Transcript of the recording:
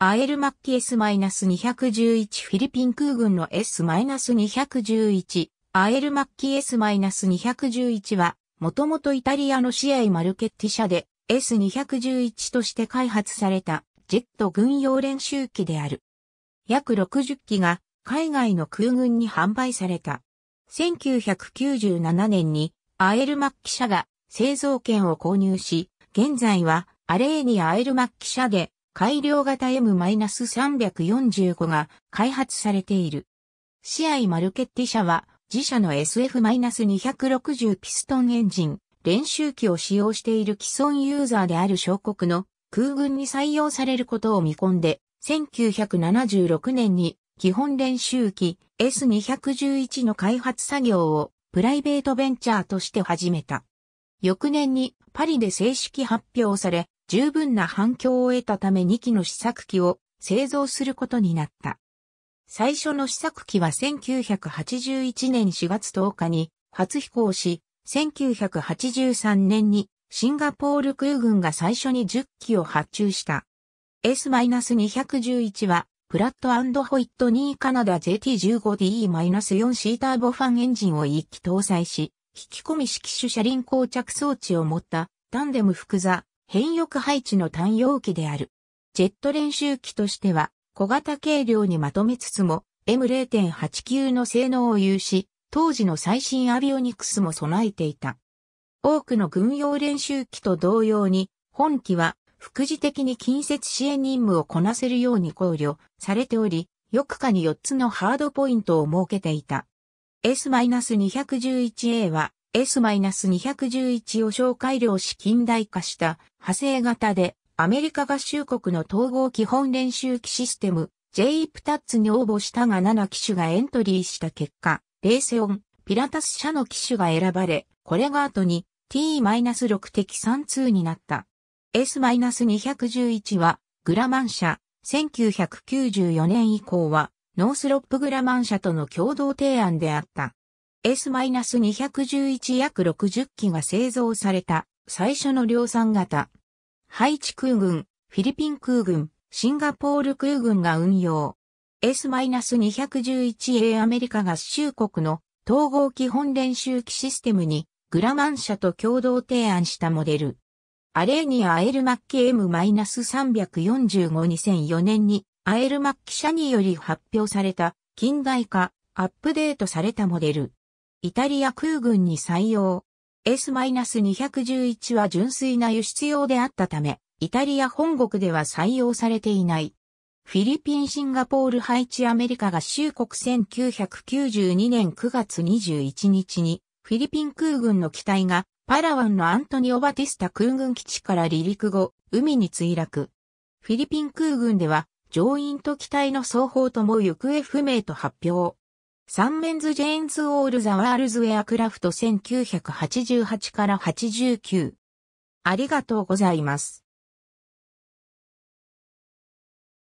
アエルマッキ S-211 フィリピン空軍の S-211 アエルマッキ S-211 はもともとイタリアのシアイマルケッティ社で S-211 として開発されたジェット軍用練習機である。約60機が海外の空軍に販売された。1997年にアエルマッキ社が製造権を購入し、現在はアレーニアエルマッキ社で改良型 M-345 が開発されている。試合マルケッティ社は自社の SF-260 ピストンエンジン練習機を使用している既存ユーザーである小国の空軍に採用されることを見込んで1976年に基本練習機 S211 の開発作業をプライベートベンチャーとして始めた。翌年にパリで正式発表され、十分な反響を得たため2機の試作機を製造することになった。最初の試作機は1981年4月10日に初飛行し、1983年にシンガポール空軍が最初に10機を発注した。S-211 はプラットホイットニーカナダ JT15DE-4 シーターボファンエンジンを1機搭載し、引き込み式主車輪膠着装置を持ったタンデム複座変翼配置の単容機である。ジェット練習機としては小型軽量にまとめつつも M0.89 の性能を有し、当時の最新アビオニクスも備えていた。多くの軍用練習機と同様に、本機は副次的に近接支援任務をこなせるように考慮されており、翌下に4つのハードポイントを設けていた。S-211A は S-211 を小改良し近代化した派生型でアメリカ合衆国の統合基本練習機システム j p タッツに応募したが7機種がエントリーした結果、レーセオン、ピラタス社の機種が選ばれ、これが後に T-6 的32になった。S-211 はグラマン社、1994年以降はノースロップグラマン社との共同提案であった。S-211 約60機が製造された最初の量産型。ハイチ空軍、フィリピン空軍、シンガポール空軍が運用。S-211A アメリカ合衆国の統合基本練習機システムにグラマン社と共同提案したモデル。アレーニア・アエルマッキ M-345-2004 年にアエルマッキ社により発表された近代化、アップデートされたモデル。イタリア空軍に採用。S-211 は純粋な輸出用であったため、イタリア本国では採用されていない。フィリピン、シンガポール、ハイチ、アメリカが衆国1992年9月21日に、フィリピン空軍の機体が、パラワンのアントニオ・バティスタ空軍基地から離陸後、海に墜落。フィリピン空軍では、乗員と機体の双方とも行方不明と発表。サンメンズ・ジェーンズ・オール・ザ・ワールズ・ウェアクラフト1988から89。ありがとうございます。